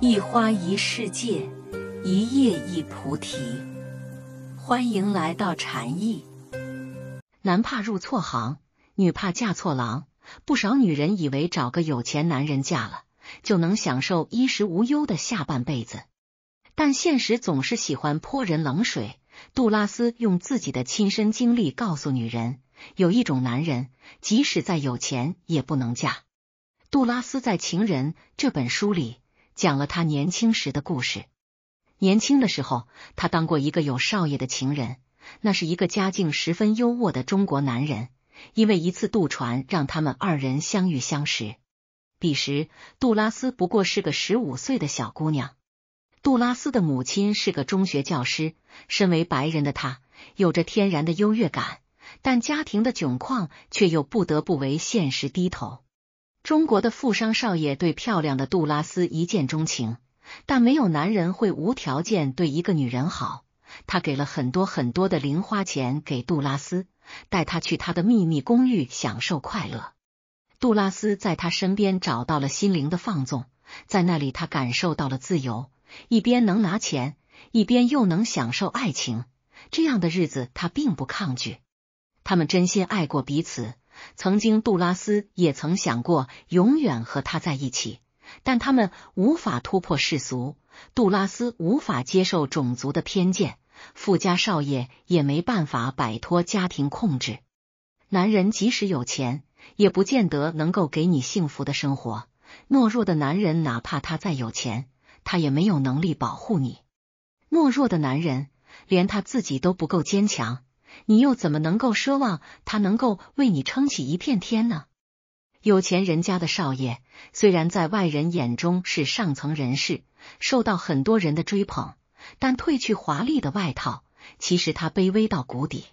一花一世界，一叶一菩提。欢迎来到禅意。男怕入错行，女怕嫁错郎。不少女人以为找个有钱男人嫁了，就能享受衣食无忧的下半辈子。但现实总是喜欢泼人冷水。杜拉斯用自己的亲身经历告诉女人，有一种男人，即使再有钱也不能嫁。杜拉斯在《情人》这本书里。讲了他年轻时的故事。年轻的时候，他当过一个有少爷的情人，那是一个家境十分优渥的中国男人。因为一次渡船，让他们二人相遇相识。彼时，杜拉斯不过是个十五岁的小姑娘。杜拉斯的母亲是个中学教师，身为白人的她有着天然的优越感，但家庭的窘况却又不得不为现实低头。中国的富商少爷对漂亮的杜拉斯一见钟情，但没有男人会无条件对一个女人好。他给了很多很多的零花钱给杜拉斯，带她去他的秘密公寓享受快乐。杜拉斯在他身边找到了心灵的放纵，在那里他感受到了自由，一边能拿钱，一边又能享受爱情。这样的日子他并不抗拒。他们真心爱过彼此。曾经，杜拉斯也曾想过永远和他在一起，但他们无法突破世俗。杜拉斯无法接受种族的偏见，富家少爷也没办法摆脱家庭控制。男人即使有钱，也不见得能够给你幸福的生活。懦弱的男人，哪怕他再有钱，他也没有能力保护你。懦弱的男人，连他自己都不够坚强。你又怎么能够奢望他能够为你撑起一片天呢？有钱人家的少爷虽然在外人眼中是上层人士，受到很多人的追捧，但褪去华丽的外套，其实他卑微到谷底。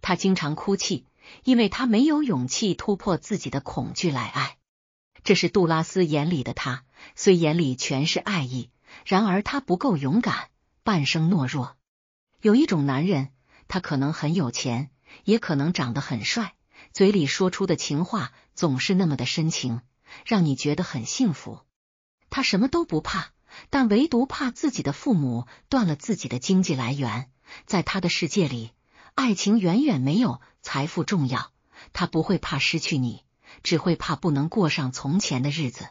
他经常哭泣，因为他没有勇气突破自己的恐惧来爱。这是杜拉斯眼里的他，虽眼里全是爱意，然而他不够勇敢，半生懦弱。有一种男人。他可能很有钱，也可能长得很帅，嘴里说出的情话总是那么的深情，让你觉得很幸福。他什么都不怕，但唯独怕自己的父母断了自己的经济来源。在他的世界里，爱情远远没有财富重要。他不会怕失去你，只会怕不能过上从前的日子。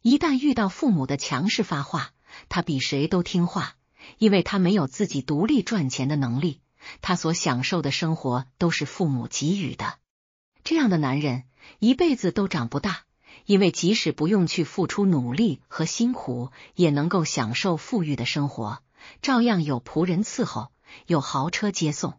一旦遇到父母的强势发话，他比谁都听话，因为他没有自己独立赚钱的能力。他所享受的生活都是父母给予的，这样的男人一辈子都长不大，因为即使不用去付出努力和辛苦，也能够享受富裕的生活，照样有仆人伺候，有豪车接送。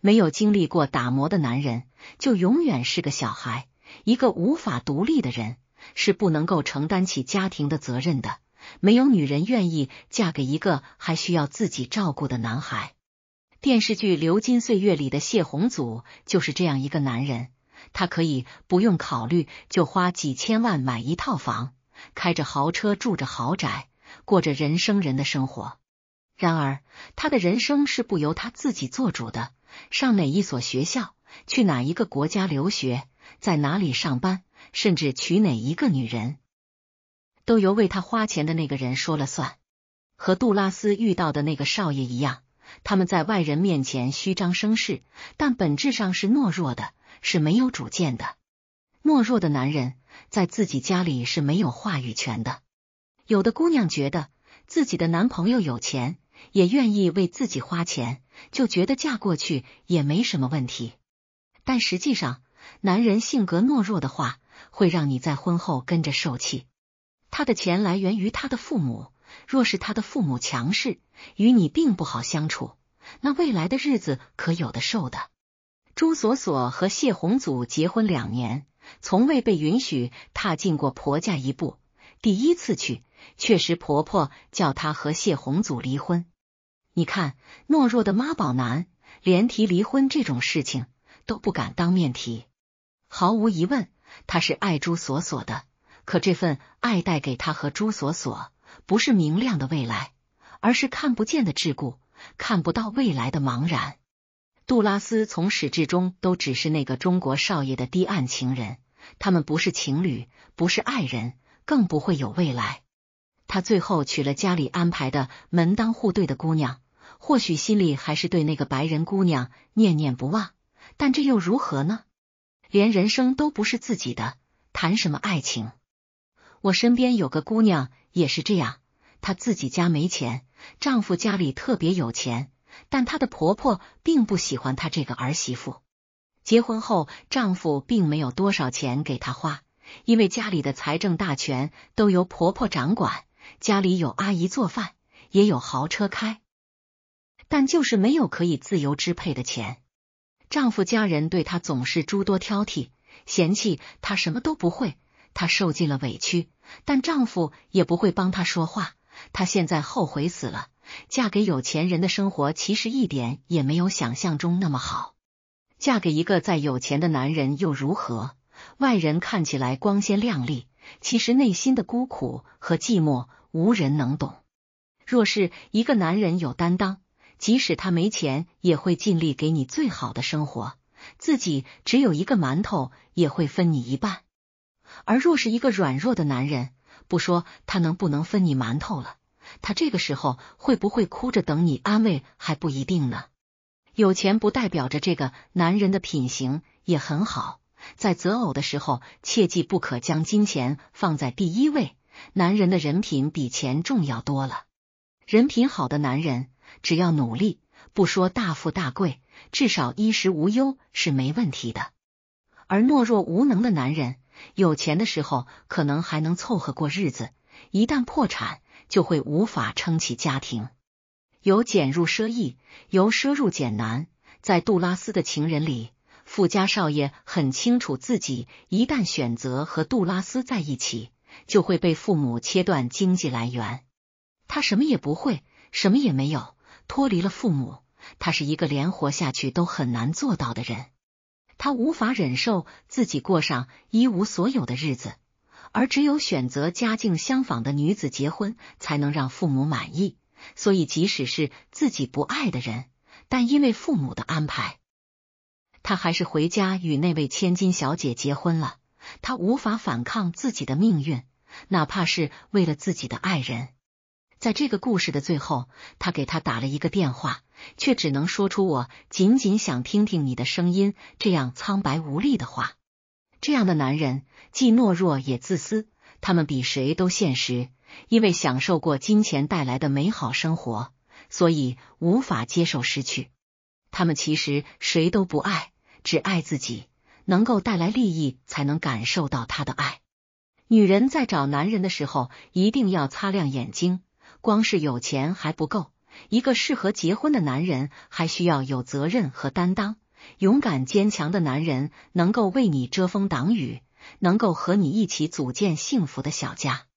没有经历过打磨的男人，就永远是个小孩，一个无法独立的人，是不能够承担起家庭的责任的。没有女人愿意嫁给一个还需要自己照顾的男孩。电视剧《流金岁月》里的谢宏祖就是这样一个男人，他可以不用考虑就花几千万买一套房，开着豪车住着豪宅，过着人生人的生活。然而，他的人生是不由他自己做主的：上哪一所学校，去哪一个国家留学，在哪里上班，甚至娶哪一个女人，都由为他花钱的那个人说了算。和杜拉斯遇到的那个少爷一样。他们在外人面前虚张声势，但本质上是懦弱的，是没有主见的。懦弱的男人在自己家里是没有话语权的。有的姑娘觉得自己的男朋友有钱，也愿意为自己花钱，就觉得嫁过去也没什么问题。但实际上，男人性格懦弱的话，会让你在婚后跟着受气。他的钱来源于他的父母。若是他的父母强势，与你并不好相处，那未来的日子可有的受的。朱锁锁和谢宏祖结婚两年，从未被允许踏进过婆家一步。第一次去，确实婆婆叫她和谢宏祖离婚。你看，懦弱的妈宝男，连提离婚这种事情都不敢当面提。毫无疑问，他是爱朱锁锁的，可这份爱带给他和朱锁锁。不是明亮的未来，而是看不见的桎梏，看不到未来的茫然。杜拉斯从始至终都只是那个中国少爷的堤岸情人，他们不是情侣，不是爱人，更不会有未来。他最后娶了家里安排的门当户对的姑娘，或许心里还是对那个白人姑娘念念不忘，但这又如何呢？连人生都不是自己的，谈什么爱情？我身边有个姑娘也是这样，她自己家没钱，丈夫家里特别有钱，但她的婆婆并不喜欢她这个儿媳妇。结婚后，丈夫并没有多少钱给她花，因为家里的财政大权都由婆婆掌管，家里有阿姨做饭，也有豪车开，但就是没有可以自由支配的钱。丈夫家人对她总是诸多挑剔，嫌弃她什么都不会。她受尽了委屈，但丈夫也不会帮她说话。她现在后悔死了。嫁给有钱人的生活，其实一点也没有想象中那么好。嫁给一个再有钱的男人又如何？外人看起来光鲜亮丽，其实内心的孤苦和寂寞无人能懂。若是一个男人有担当，即使他没钱，也会尽力给你最好的生活。自己只有一个馒头，也会分你一半。而若是一个软弱的男人，不说他能不能分你馒头了，他这个时候会不会哭着等你安慰还不一定呢。有钱不代表着这个男人的品行也很好，在择偶的时候切记不可将金钱放在第一位，男人的人品比钱重要多了。人品好的男人，只要努力，不说大富大贵，至少衣食无忧是没问题的。而懦弱无能的男人。有钱的时候可能还能凑合过日子，一旦破产就会无法撑起家庭。由俭入奢易，由奢入俭难。在杜拉斯的情人里，富家少爷很清楚，自己一旦选择和杜拉斯在一起，就会被父母切断经济来源。他什么也不会，什么也没有，脱离了父母，他是一个连活下去都很难做到的人。他无法忍受自己过上一无所有的日子，而只有选择家境相仿的女子结婚，才能让父母满意。所以，即使是自己不爱的人，但因为父母的安排，他还是回家与那位千金小姐结婚了。他无法反抗自己的命运，哪怕是为了自己的爱人。在这个故事的最后，他给他打了一个电话，却只能说出“我仅仅想听听你的声音”这样苍白无力的话。这样的男人既懦弱也自私，他们比谁都现实，因为享受过金钱带来的美好生活，所以无法接受失去。他们其实谁都不爱，只爱自己能够带来利益，才能感受到他的爱。女人在找男人的时候，一定要擦亮眼睛。光是有钱还不够，一个适合结婚的男人还需要有责任和担当，勇敢坚强的男人能够为你遮风挡雨，能够和你一起组建幸福的小家。